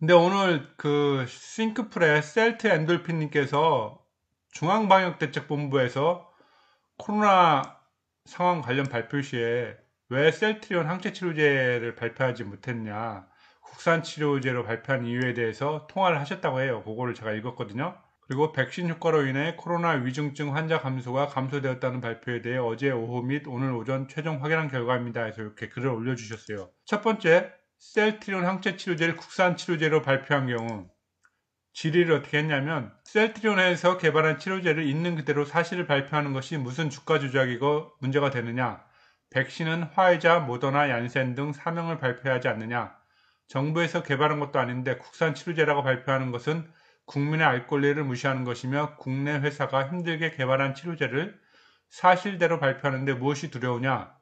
근데 오늘 그 싱크풀의 셀트 엔돌핀님께서 중앙방역대책본부에서 코로나 상황 관련 발표 시에 왜 셀트리온 항체치료제를 발표하지 못했냐 국산치료제로 발표한 이유에 대해서 통화를 하셨다고 해요. 그거를 제가 읽었거든요. 그리고 백신 효과로 인해 코로나 위중증 환자 감소가 감소되었다는 발표에 대해 어제 오후 및 오늘 오전 최종 확인한 결과입니다. 해서 이렇게 글을 올려주셨어요. 첫 번째, 셀트리온 항체 치료제를 국산 치료제로 발표한 경우 질의를 어떻게 했냐면 셀트리온에서 개발한 치료제를 있는 그대로 사실을 발표하는 것이 무슨 주가 조작이고 문제가 되느냐. 백신은 화이자, 모더나, 얀센 등 사명을 발표하지 않느냐. 정부에서 개발한 것도 아닌데 국산 치료제라고 발표하는 것은 국민의 알 권리를 무시하는 것이며 국내 회사가 힘들게 개발한 치료제를 사실대로 발표하는데 무엇이 두려우냐.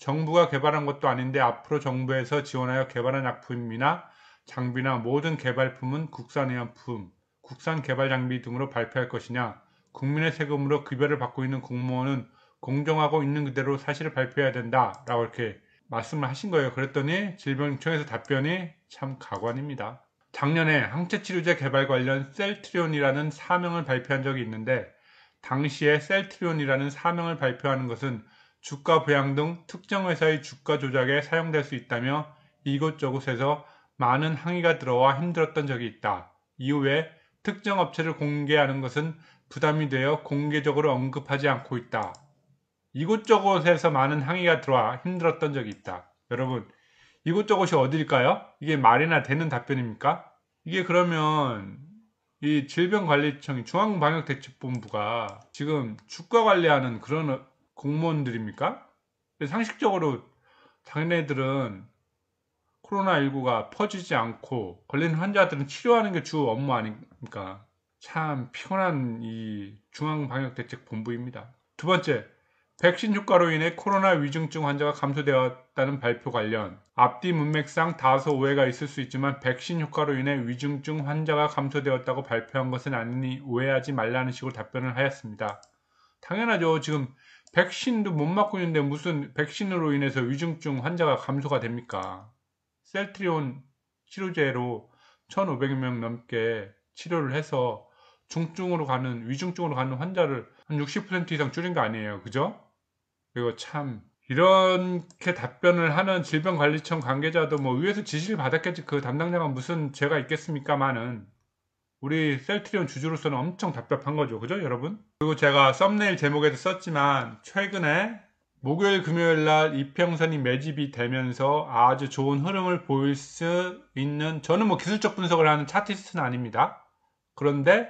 정부가 개발한 것도 아닌데 앞으로 정부에서 지원하여 개발한 약품이나 장비나 모든 개발품은 국산의약품, 국산개발장비 등으로 발표할 것이냐 국민의 세금으로 급여를 받고 있는 공무원은 공정하고 있는 그대로 사실을 발표해야 된다 라고 이렇게 말씀을 하신 거예요. 그랬더니 질병청에서 답변이 참 가관입니다. 작년에 항체치료제 개발 관련 셀트리온이라는 사명을 발표한 적이 있는데 당시에 셀트리온이라는 사명을 발표하는 것은 주가 부양 등 특정 회사의 주가 조작에 사용될 수 있다며 이곳저곳에서 많은 항의가 들어와 힘들었던 적이 있다. 이후에 특정 업체를 공개하는 것은 부담이 되어 공개적으로 언급하지 않고 있다. 이곳저곳에서 많은 항의가 들어와 힘들었던 적이 있다. 여러분, 이곳저곳이 어디일까요? 이게 말이나 되는 답변입니까? 이게 그러면 이 질병관리청 중앙방역대책본부가 지금 주가 관리하는 그런 공무원들입니까? 상식적으로 자기네들은 코로나19가 퍼지지 않고 걸린 환자들은 치료하는 게 주 업무 아닙니까? 참 피곤한 이 중앙방역대책본부입니다. 두 번째, 백신 효과로 인해 코로나 위중증 환자가 감소되었다는 발표 관련 앞뒤 문맥상 다소 오해가 있을 수 있지만 백신 효과로 인해 위중증 환자가 감소되었다고 발표한 것은 아니니 오해하지 말라는 식으로 답변을 하였습니다. 당연하죠. 지금 백신도 못 맞고 있는데 무슨 백신으로 인해서 위중증 환자가 감소가 됩니까? 셀트리온 치료제로 1,500명 넘게 치료를 해서 중증으로 가는 위중증으로 가는 환자를 한 60% 이상 줄인 거 아니에요. 그죠? 그리고 참 이렇게 답변을 하는 질병관리청 관계자도 뭐 위에서 지시를 받았겠지 그 담당자가 무슨 죄가 있겠습니까마는 우리 셀트리온 주주로서는 엄청 답답한 거죠. 그죠, 여러분? 그리고 제가 썸네일 제목에도 썼지만 최근에 목요일 금요일 날 이평선이 매집이 되면서 아주 좋은 흐름을 보일 수 있는 저는 뭐 기술적 분석을 하는 차티스트는 아닙니다. 그런데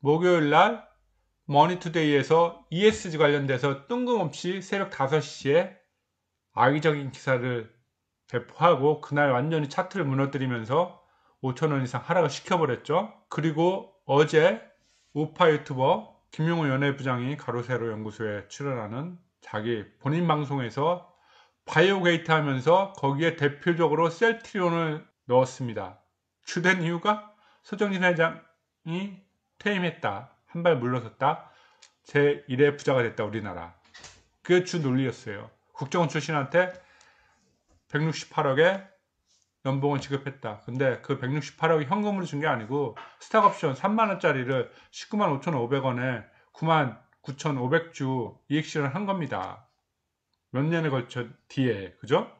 목요일 날 머니투데이에서 ESG 관련돼서 뜬금없이 새벽 5시에 악의적인 기사를 배포하고 그날 완전히 차트를 무너뜨리면서 5천원 이상 하락을 시켜버렸죠. 그리고 어제 우파 유튜버 김용호 연예부장이 가로세로 연구소에 출연하는 자기 본인 방송에서 바이오게이트 하면서 거기에 대표적으로 셀트리온을 넣었습니다. 주된 이유가 서정진 회장이 퇴임했다. 한발 물러섰다. 제1의 부자가 됐다 우리나라. 그게 주 논리였어요. 국정원 출신한테 168억에 연봉을 지급했다. 근데 그 168억이 현금으로 준 게 아니고 스탁옵션 3만 원짜리를 19만 5,500원에 9만 9,500주 이익 실현한 겁니다. 몇 년에 걸쳐 뒤에 그죠?